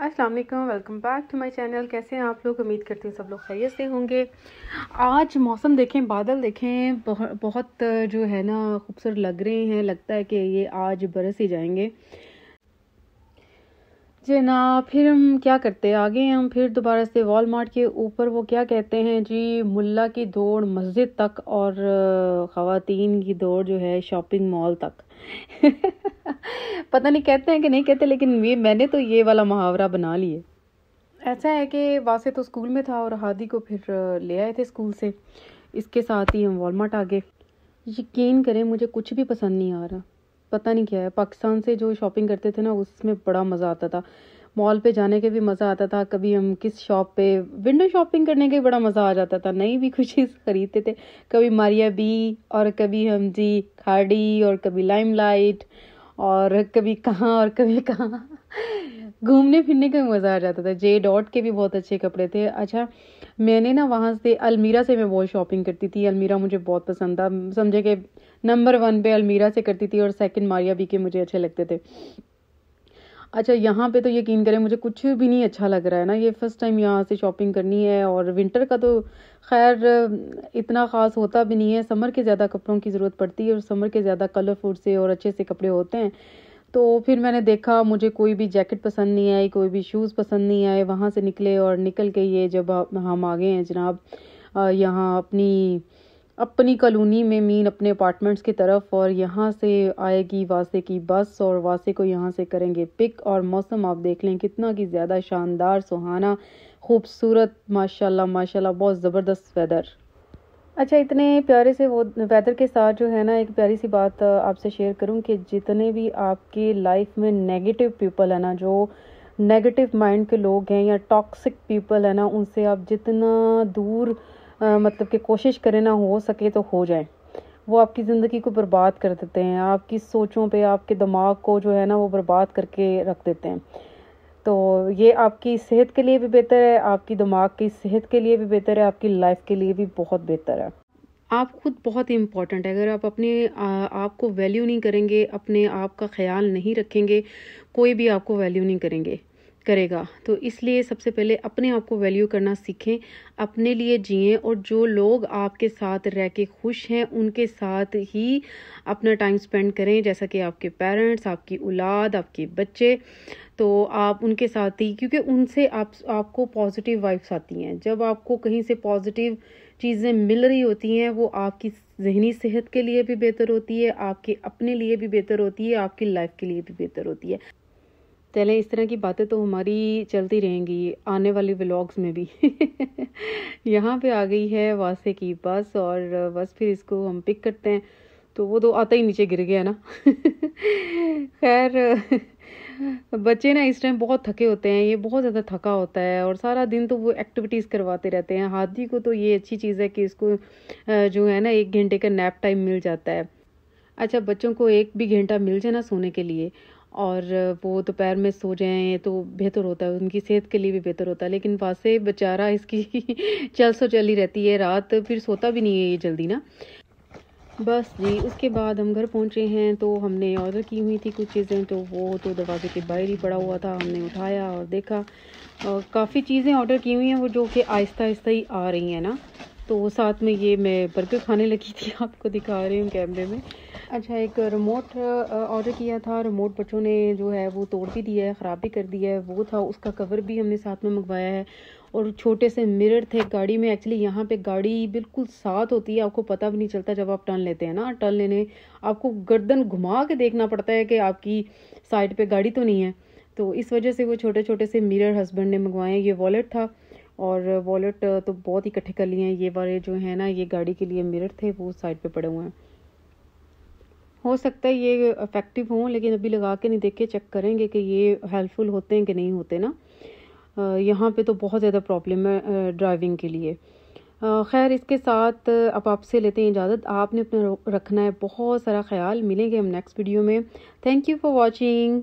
Aslam welcome back to my channel कैसे हैं आप लोग उम्मीद करती हूँ सब लोग खैर से होंगे आज मौसम देखें बादल देखें बहुत बहुत जो है ना खूबसूरत लग रहे हैं लगता है कि ये आज बरस ही जाएंगे ना फिर हम क्या करते हैं आगे हम फिर दोबारा से वॉलमार्ट के ऊपर वो क्या कहते हैं जी मुल्ला की दौड़ मस्जिद तक और ख़वातीन की दौड़ जो है शॉपिंग मॉल तक पता नहीं कहते हैं कि नहीं कहते लेकिन ये मैंने तो ये वाला मुहावरा बना लिए ऐसा है कि वासे तो स्कूल में था और हादी को फिर ले आए थे स्कूल से इसके साथ ही हम वॉलमार्ट आ गए यकीन करें मुझे कुछ भी पसंद नहीं आ रहा पता नहीं क्या है पाकिस्तान से जो शॉपिंग करते थे ना उसमें बड़ा मज़ा आता था मॉल पे जाने के भी मज़ा आता था कभी हम किस शॉप पे विंडो शॉपिंग करने के बड़ा मज़ा आ जाता था नई भी कुछ चीज़ ख़रीदते थे कभी मारिया बी और कभी हम जी खाड़ी और कभी लाइमलाइट और कभी कहाँ और कभी कहाँ घूमने फिरने का मज़ा आ जाता था जे डॉट के भी बहुत अच्छे कपड़े थे अच्छा मैंने ना वहाँ से अलमीरा से मैं बहुत शॉपिंग करती थी अलमीरा मुझे बहुत पसंद था समझे कि नंबर वन पे अलमीरा से करती थी और सेकंड मारिया भी के मुझे अच्छे लगते थे अच्छा यहाँ पे तो यकीन करें मुझे कुछ भी नहीं अच्छा लग रहा है ना ये फ़र्स्ट टाइम यहाँ से शॉपिंग करनी है और विंटर का तो खैर इतना ख़ास होता भी नहीं है समर के ज़्यादा कपड़ों की ज़रूरत पड़ती है और समर के ज़्यादा कलरफुल से और अच्छे से कपड़े होते हैं तो फिर मैंने देखा मुझे कोई भी जैकेट पसंद नहीं आई कोई भी शूज़ पसंद नहीं आए वहाँ से निकले और निकल के ये जब हम आ गए हैं जनाब यहाँ अपनी अपनी कॉलोनी में मीन अपने अपार्टमेंट्स की तरफ और यहाँ से आएगी वासे की बस और वासे को यहाँ से करेंगे पिक और मौसम आप देख लें कितना की ज़्यादा शानदार सुहाना खूबसूरत माशाल्लाह माशाल्लाह बहुत ज़बरदस्त वेदर अच्छा इतने प्यारे से वो वेदर के साथ जो है ना एक प्यारी सी बात आपसे शेयर करूँ कि जितने भी आपके लाइफ में नेगेटिव पीपल है ना जो नेगेटिव माइंड के लोग हैं या टॉक्सिक पीपल है ना उनसे आप जितना दूर आ, मतलब कि कोशिश करें ना हो सके तो हो जाए वो आपकी ज़िंदगी को बर्बाद कर देते हैं आपकी सोचों पे आपके दिमाग को जो है ना वो बर्बाद करके रख देते हैं तो ये आपकी सेहत के लिए भी बेहतर है आपकी दिमाग की सेहत के लिए भी बेहतर है आपकी लाइफ के लिए भी बहुत बेहतर है आप खुद बहुत ही इम्पॉर्टेंट है अगर आप अपने आप को वैल्यू नहीं करेंगे अपने आप का ख्याल नहीं रखेंगे कोई भी आपको वैल्यू नहीं करेंगे करेगा तो इसलिए सबसे पहले अपने आप को वैल्यू करना सीखें अपने लिए जिए और जो लोग आपके साथ रह के खुश हैं उनके साथ ही अपना टाइम स्पेंड करें जैसा कि आपके पेरेंट्स आपकी औलाद आपके बच्चे तो आप उनके साथ ही क्योंकि उनसे आप आपको पॉजिटिव वाइब्स आती हैं जब आपको कहीं से पॉजिटिव चीज़ें मिल रही होती हैं वो आपकी जहनी सेहत के लिए भी बेहतर होती है आपके अपने लिए भी बेहतर होती है आपकी लाइफ के लिए भी बेहतर होती है चले इस तरह की बातें तो हमारी चलती रहेंगी आने वाली व्लॉग्स में भी यहाँ पे आ गई है वासे की बस और बस फिर इसको हम पिक करते हैं तो वो तो आता ही नीचे गिर गया ना खैर बच्चे ना इस टाइम बहुत थके होते हैं ये बहुत ज़्यादा थका होता है और सारा दिन तो वो एक्टिविटीज़ करवाते रहते हैं हाथी को तो ये अच्छी चीज़ है कि इसको जो है ना एक घंटे का नैप टाइम मिल जाता है अच्छा बच्चों को एक भी घंटा मिल जाए ना सोने के लिए और वो दोपहर में सो जाएँ तो बेहतर होता है उनकी सेहत के लिए भी बेहतर होता है लेकिन वासे बेचारा इसकी चल सो चली रहती है रात फिर सोता भी नहीं है ये जल्दी ना बस जी उसके बाद हम घर पहुंचे हैं तो हमने ऑर्डर की हुई थी कुछ चीज़ें तो वो तो दरवाजे के बाहर ही पड़ा हुआ था हमने उठाया और देखा काफ़ी चीज़ें ऑर्डर की हुई हैं वो जो कि आहिस्ता आहिस्ता ही आ रही हैं ना तो साथ में ये मैं बर्गर खाने लगी थी आपको दिखा रही हूँ कैमरे में अच्छा एक रिमोट ऑर्डर किया था रिमोट बच्चों ने जो है वो तोड़ भी दिया है ख़राब भी कर दिया है वो था उसका कवर भी हमने साथ में मंगवाया है और छोटे से मिरर थे गाड़ी में एक्चुअली यहाँ पे गाड़ी बिल्कुल साथ होती है आपको पता भी नहीं चलता जब आप टर्न लेते हैं ना टर्न लेने आपको गर्दन घुमा के देखना पड़ता है कि आपकी साइड पर गाड़ी तो नहीं है तो इस वजह से वो छोटे छोटे से मिरर हस्बैंड ने मंगवाए ये वॉलेट था और वॉलेट तो बहुत इकट्ठे कर लिए हैं ये वाले जो है ना ये गाड़ी के लिए मिरर थे वो साइड पे पड़े हुए हैं हो सकता है ये इफेक्टिव हों लेकिन अभी लगा के नहीं देख के चेक करेंगे कि ये हेल्पफुल होते हैं कि नहीं होते ना यहाँ पे तो बहुत ज़्यादा प्रॉब्लम है ड्राइविंग के लिए खैर इसके साथ अब आपसे लेते हैं इजाज़त आपने अपना रखना है बहुत सारा ख्याल मिलेंगे हम नेक्स्ट वीडियो में थैंक यू फॉर वॉचिंग